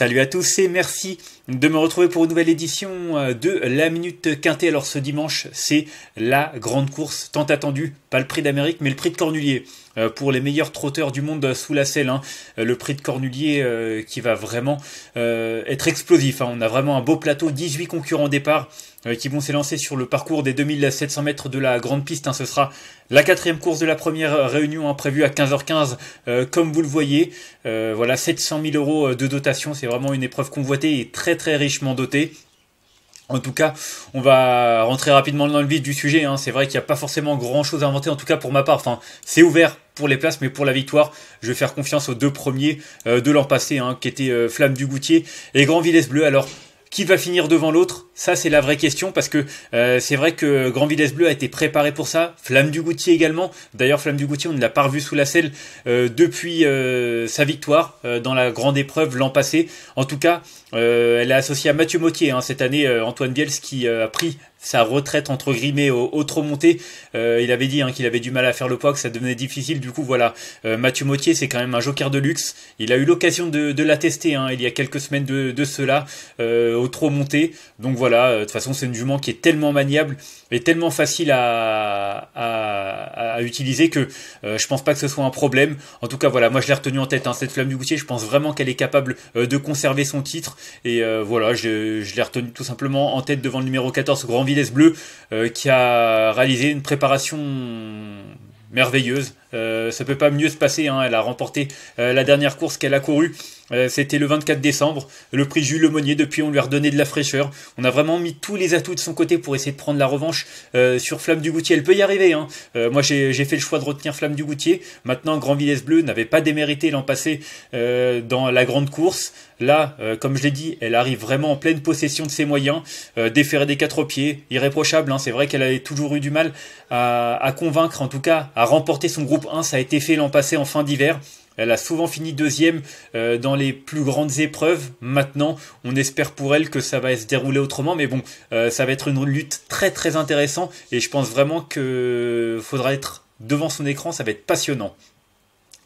Salut à tous et merci de me retrouver pour une nouvelle édition euh, de La Minute Quintée. Alors ce dimanche, c'est la grande course tant attendue, pas le prix d'Amérique, mais le prix de Cornulier euh, pour les meilleurs trotteurs du monde euh, sous la selle. Hein, le prix de Cornulier qui va vraiment être explosif. Hein. On a vraiment un beau plateau, 18 concurrents départ euh, qui vont s'élancer sur le parcours des 2700 mètres de la grande piste. Hein. ce sera la quatrième course de la première euh, réunion hein, prévue à 15h15, euh, comme vous le voyez. voilà, 700 000 euros de dotation, c'est vraiment une épreuve convoitée et très très richement dotée. En tout cas, on va rentrer rapidement dans le vif du sujet. Hein. C'est vrai qu'il n'y a pas forcément grand chose à inventer, en tout cas pour ma part. Enfin, c'est ouvert pour les places, mais pour la victoire, je vais faire confiance aux deux premiers de l'an passé, hein, qui étaient Flamme du Goutier et Grand Villesse Bleu. Alors, qui va finir devant l'autre Ça, c'est la vraie question parce que euh, c'est vrai que Grand Vitesse Bleu a été préparé pour ça. Flamme du Goutier également. D'ailleurs, Flamme du Goutier, on ne l'a pas revu sous la selle euh, depuis euh, sa victoire dans la grande épreuve l'an passé. En tout cas, elle est associée à Mathieu Mottier hein, cette année. Antoine Biels qui a pris sa retraite entre guillemets au, trop monté. Euh, il avait dit hein, qu'il avait du mal à faire le poids, que ça devenait difficile. Du coup, voilà, euh, Mathieu Mottier, c'est quand même un joker de luxe. Il a eu l'occasion de, de la tester hein, il y a quelques semaines de, cela euh, au trop monté. Donc voilà, de toute façon, c'est une jument qui est tellement maniable et tellement facile à, à, utiliser que je pense pas que ce soit un problème. En tout cas, voilà, moi je l'ai retenu en tête hein, cette flamme du goutier. Je pense vraiment qu'elle est capable de conserver son titre et voilà, je, je l'ai retenu tout simplement en tête devant le numéro 14 Grand Bleu, euh, qui a réalisé une préparation merveilleuse euh, ça peut pas mieux se passer. Hein. Elle a remporté euh, la dernière course qu'elle a courue. Euh, c'était le 24 décembre. Le prix Jules Monnier, Depuis, on lui a redonné de la fraîcheur. On a vraiment mis tous les atouts de son côté pour essayer de prendre la revanche sur Flamme du Goutier. Elle peut y arriver. Hein. moi, j'ai fait le choix de retenir Flamme du Goutier. Maintenant, Grand Villesse Bleu n'avait pas démérité l'an passé dans la grande course. Là, comme je l'ai dit, elle arrive vraiment en pleine possession de ses moyens. déférée des quatre pieds, irréprochable. Hein. C'est vrai qu'elle avait toujours eu du mal à convaincre, en tout cas, à remporter son groupe ça a été fait l'an passé en fin d'hiver. Elle a souvent fini deuxième euh, dans les plus grandes épreuves. Maintenant, on espère pour elle que ça va se dérouler autrement. Mais bon, euh, ça va être une lutte très très intéressante. Et je pense vraiment qu'il faudra être devant son écran. Ça va être passionnant.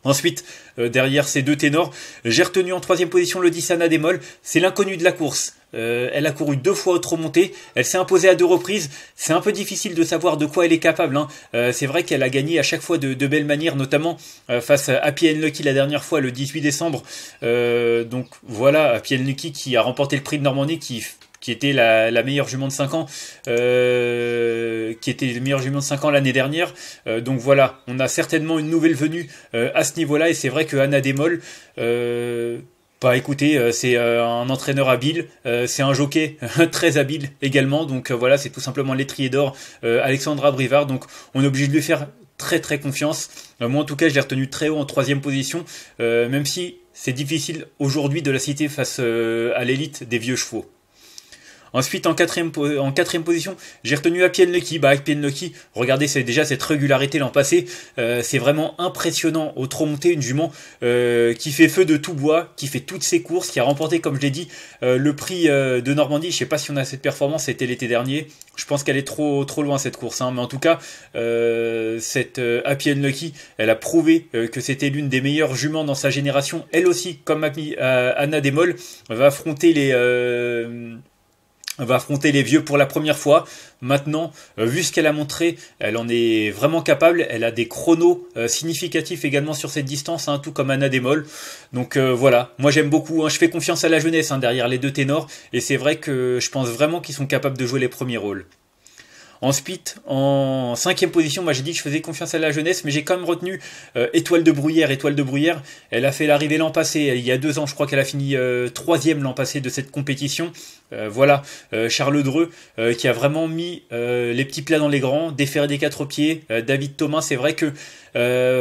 Ensuite, euh, derrière ces deux ténors, j'ai retenu en troisième position le Dissana Démol. C'est l'inconnu de la course. Euh, elle a couru deux fois autre montée, Elle s'est imposée à deux reprises. C'est un peu difficile de savoir de quoi elle est capable. Hein. Euh, c'est vrai qu'elle a gagné à chaque fois de, belles manières, notamment euh, face à Happy Lucky la dernière fois, le 18 décembre. donc voilà, Happy Lucky qui a remporté le prix de Normandie, qui était la, meilleure jument de 5 ans, qui était le meilleur jument de 5 ans l'année dernière. donc voilà, on a certainement une nouvelle venue à ce niveau-là, et c'est vrai que Anna Démol, bah écoutez, euh, c'est euh, un entraîneur habile, euh, c'est un jockey très habile également, donc voilà, c'est tout simplement l'étrier d'or, Alexandra Brivard, donc on est obligé de lui faire très très confiance. moi en tout cas, je l'ai retenu très haut en troisième position, même si c'est difficile aujourd'hui de la citer face à l'élite des vieux chevaux. Ensuite, en quatrième, en quatrième position, j'ai retenu Apienne Lucky. Bah, Noki Lucky, regardez c'est déjà cette régularité l'an passé. Euh, c'est vraiment impressionnant au trop monté, une jument euh, qui fait feu de tout bois, qui fait toutes ses courses, qui a remporté, comme je l'ai dit, euh, le prix de Normandie. Je sais pas si on a cette performance, c'était l'été dernier. Je pense qu'elle est trop trop loin cette course, hein. mais en tout cas, cette Happy Lucky, elle a prouvé que c'était l'une des meilleures juments dans sa génération. Elle aussi, comme Anna Demol, va affronter les va affronter les vieux pour la première fois. Maintenant, euh, vu ce qu'elle a montré, elle en est vraiment capable. Elle a des chronos euh, significatifs également sur cette distance, hein, tout comme Anna Démol. Donc euh, voilà, moi j'aime beaucoup. Hein. je fais confiance à la jeunesse hein, derrière les deux ténors, et c'est vrai que je pense vraiment qu'ils sont capables de jouer les premiers rôles. Ensuite, en cinquième position, moi j'ai dit que je faisais confiance à la jeunesse, mais j'ai quand même retenu euh, Étoile de Bruyère. Étoile de Bruyère, elle a fait l'arrivée l'an passé, euh, il y a deux ans, je crois qu'elle a fini euh, troisième l'an passé de cette compétition. voilà, Charles Dreux qui a vraiment mis les petits plats dans les grands, déféré des quatre pieds. David Thomas, c'est vrai que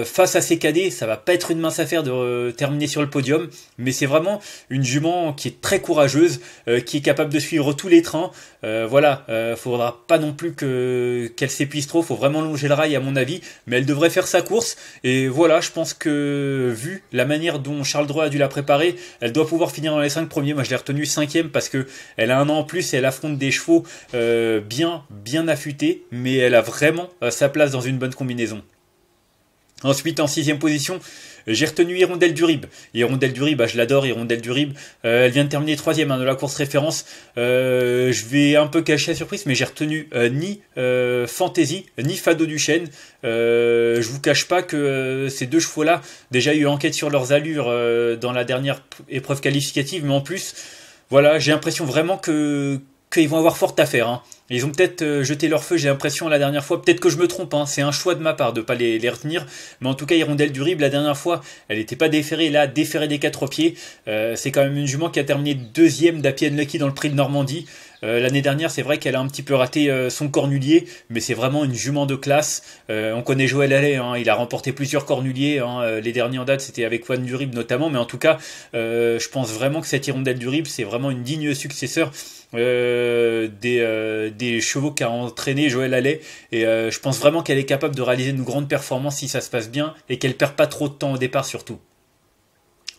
face à ses cadets, ça va pas être une mince affaire de terminer sur le podium, mais c'est vraiment une jument qui est très courageuse, qui est capable de suivre tous les trains. voilà, faudra pas non plus que qu'elle s'épuise trop, faut vraiment longer le rail à mon avis, mais elle devrait faire sa course. Et voilà, je pense que vu la manière dont Charles Droit a dû la préparer, elle doit pouvoir finir dans les 5 premiers. Moi je l'ai retenue 5 parce que elle a un an en plus et elle affronte des chevaux euh, bien, bien affûtés, mais elle a vraiment euh, sa place dans une bonne combinaison. Ensuite, en sixième position, j'ai retenu Hirondelle Duribe. Hirondelle Duribe, bah, je l'adore, Hirondelle Duribe, euh, elle vient de terminer troisième hein, de la course référence. Euh, je vais un peu cacher la surprise, mais j'ai retenu euh, ni Fantasy, ni Fado Duchesne. je vous cache pas que ces deux chevaux-là, déjà eu enquête sur leurs allures dans la dernière épreuve qualificative, mais en plus, voilà, j'ai l'impression vraiment que ils vont avoir fort à faire. Hein. Ils ont peut-être euh, jeté leur feu, j'ai l'impression, la dernière fois. Peut-être que je me trompe, hein. c'est un choix de ma part de ne pas les, les, retenir. Mais en tout cas, Hirondelle du Rib, la dernière fois, elle n'était pas déférée. Là, déférée des quatre pieds. Euh, c'est quand même une jument qui a terminé deuxième d'Apienne Lucky dans le prix de Normandie. Euh, l'année dernière, c'est vrai qu'elle a un petit peu raté euh, son cornulier, mais c'est vraiment une jument de classe. Euh, on connaît Joël Allais, hein, il a remporté plusieurs cornuliers. Hein, les derniers en date, c'était avec Juan Durib notamment, mais en tout cas, je pense vraiment que cette hirondelle Durib, c'est vraiment une digne successeur. des, chevaux qu'a entraîné Joël Allais. Et je pense vraiment qu'elle est capable de réaliser une grande performance si ça se passe bien et qu'elle perd pas trop de temps au départ surtout.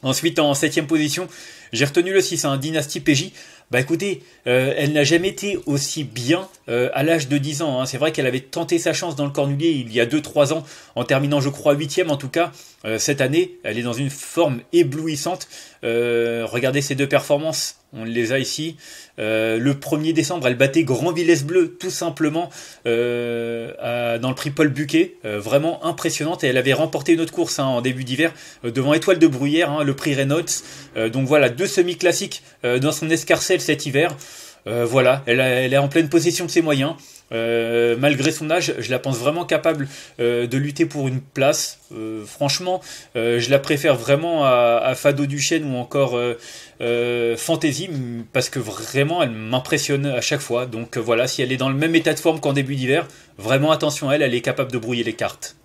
Ensuite, en septième position, j'ai retenu le 6, un hein, Dynasty PJ. Bah écoutez, euh, elle n'a jamais été aussi bien euh, à l'âge de 10 ans. Hein. C'est vrai qu'elle avait tenté sa chance dans le Cornulier il y a 2-3 ans, en terminant je crois 8 e en tout cas. Euh, cette année, elle est dans une forme éblouissante. regardez ces deux performances on les a ici. Euh, le 1er décembre, elle battait Grand Villes Bleu, tout simplement, euh, dans le prix Paul Buquet. Euh, vraiment impressionnante. Et elle avait remporté une autre course hein, en début d'hiver devant Étoile de Bruyère, hein, le prix Reynolds. donc voilà, deux semi-classiques dans son escarcelle cet hiver. voilà, elle, elle est en pleine possession de ses moyens. Euh, malgré son âge, je la pense vraiment capable euh, de lutter pour une place. Euh, franchement, je la préfère vraiment à, Fado Duchesne ou encore Fantasy parce que vraiment elle m'impressionne à chaque fois. Donc voilà, si elle est dans le même état de forme qu'en début d'hiver, vraiment attention à elle, elle est capable de brouiller les cartes.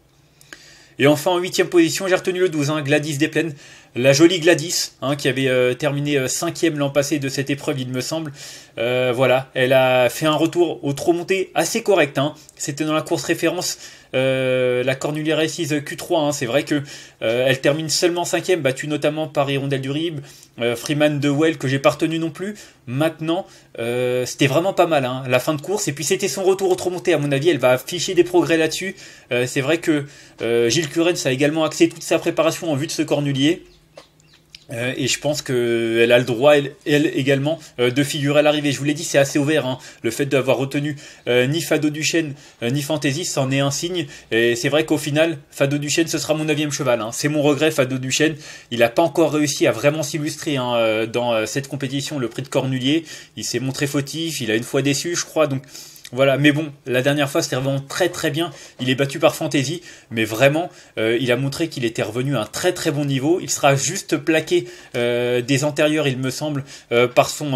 Et enfin, en huitième position, j'ai retenu le 12, hein, Gladys Desplaines. La jolie Gladys, hein, qui avait euh, terminé euh, cinquième l'an passé de cette épreuve, il me semble. Euh, voilà, elle a fait un retour au trop monté assez correct. Hein. C'était dans la course référence euh, la Cornulier Races Q3, hein, c'est vrai que euh, elle termine seulement cinquième, battue notamment par Hirondelle du Rib, euh, Freeman de Well que j'ai pas retenu non plus. Maintenant, c'était vraiment pas mal hein, la fin de course et puis c'était son retour au monté. à mon avis, elle va afficher des progrès là-dessus. c'est vrai que Gilles ça a également axé toute sa préparation en vue de ce Cornulier. Euh, et je pense qu'elle a le droit, elle, également, euh, de figurer à l'arrivée. Je vous l'ai dit, c'est assez ouvert. Hein, le fait d'avoir retenu euh, ni Fado Duchesne, ni Fantaisie, c'en est un signe. Et c'est vrai qu'au final, Fado Duchesne, ce sera mon neuvième cheval. Hein. C'est mon regret, Fado Duchesne. Il n'a pas encore réussi à vraiment s'illustrer hein, dans cette compétition, le prix de Cornulier. Il s'est montré fautif, il a une fois déçu, je crois. Donc voilà, mais bon, la dernière fois c'était vraiment très très bien. Il est battu par Fantasy, mais vraiment, euh, il a montré qu'il était revenu à un très très bon niveau. Il sera juste plaqué euh, des antérieurs, il me semble, euh, par, son,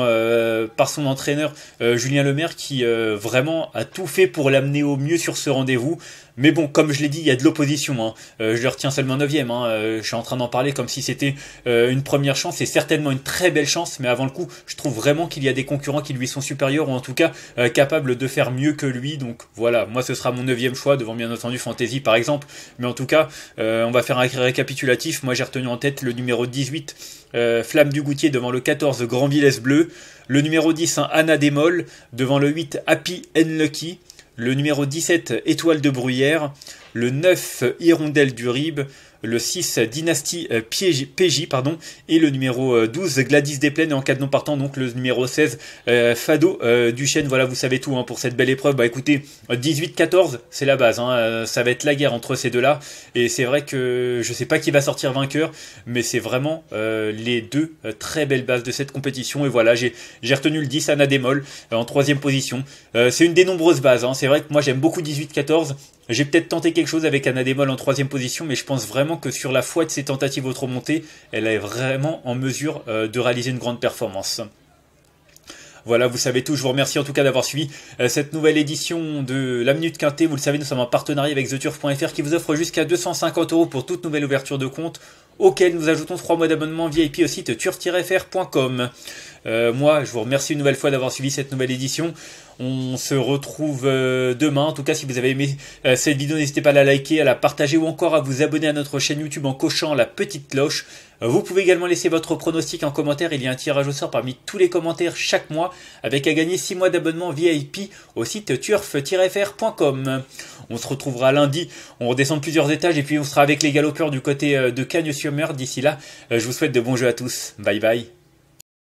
par son entraîneur Julien Lemaire, qui vraiment a tout fait pour l'amener au mieux sur ce rendez-vous. Mais bon, comme je l'ai dit, il y a de l'opposition. Hein. Euh, je le retiens seulement 9 hein. Euh, je suis en train d'en parler comme si c'était euh, une première chance c'est certainement une très belle chance. Mais avant le coup, je trouve vraiment qu'il y a des concurrents qui lui sont supérieurs ou en tout cas capables de faire mieux que lui. Donc voilà, moi ce sera mon 9 choix devant bien entendu Fantasy par exemple. Mais en tout cas, on va faire un récapitulatif. Moi j'ai retenu en tête le numéro 18. Euh, Flamme du Goutier devant le 14 Grand Villesse Bleu, le numéro 10 Anna Démol devant le 8 Happy and Lucky, le numéro 17 Étoile de Bruyère, le 9 Hirondelle du Rib, le 6 Dynastie euh, PJ, pardon, et le numéro 12 euh, Gladys Plaines. et en cas de non partant donc le numéro 16 euh, Fado du Duchesne. Voilà, vous savez tout hein, pour cette belle épreuve. Bah écoutez, 18-14, c'est la base. Hein, ça va être la guerre entre ces deux-là. Et c'est vrai que je ne sais pas qui va sortir vainqueur, mais c'est vraiment les deux très belles bases de cette compétition. Et voilà, j'ai retenu le 10 Anadémol, en troisième position. c'est une des nombreuses bases. Hein. c'est vrai que moi j'aime beaucoup 18-14 j'ai peut-être tenté quelque chose avec Anadémol en troisième position, mais je pense vraiment que sur la foi de ses tentatives au montées, elle est vraiment en mesure euh, de réaliser une grande performance. Voilà, vous savez tout. Je vous remercie en tout cas d'avoir suivi euh, cette nouvelle édition de La Minute Quintée. Vous le savez, nous sommes en partenariat avec TheTurf.fr qui vous offre jusqu'à 250 euros pour toute nouvelle ouverture de compte, auquel nous ajoutons 3 mois d'abonnement VIP au site turf-fr.com. Euh, moi, je vous remercie une nouvelle fois d'avoir suivi cette nouvelle édition. On se retrouve euh, demain. En tout cas, si vous avez aimé euh, cette vidéo, n'hésitez pas à la liker, à la partager ou encore à vous abonner à notre chaîne YouTube en cochant la petite cloche. Vous pouvez également laisser votre pronostic en commentaire. Il y a un tirage au sort parmi tous les commentaires chaque mois avec à gagner 6 mois d'abonnement VIP au site turf-fr.com. On se retrouvera lundi. On redescend plusieurs étages et puis on sera avec les galopeurs du côté de cagnes sur D'ici là, je vous souhaite de bons jeux à tous. Bye bye.